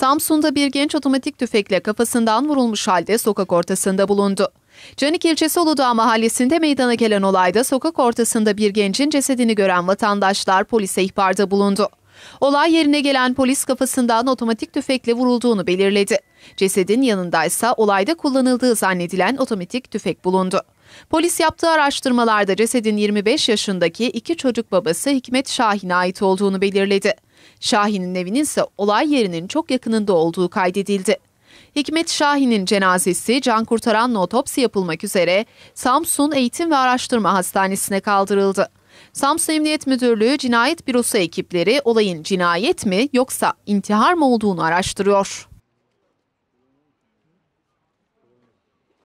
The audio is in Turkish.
Samsun'da bir genç otomatik tüfekle kafasından vurulmuş halde sokak ortasında bulundu. Canik ilçesi Uludağ mahallesinde meydana gelen olayda sokak ortasında bir gencin cesedini gören vatandaşlar polise ihbarda bulundu. Olay yerine gelen polis kafasından otomatik tüfekle vurulduğunu belirledi. Cesedin yanındaysa olayda kullanıldığı zannedilen otomatik tüfek bulundu. Polis yaptığı araştırmalarda cesedin 25 yaşındaki iki çocuk babası Hikmet Şahin'e ait olduğunu belirledi. Şahin'in evinin ise olay yerinin çok yakınında olduğu kaydedildi. Hikmet Şahin'in cenazesi can kurtaranla otopsi yapılmak üzere Samsun Eğitim ve Araştırma Hastanesi'ne kaldırıldı. Samsun Emniyet Müdürlüğü Cinayet Bürosu ekipleri olayın cinayet mi yoksa intihar mı olduğunu araştırıyor.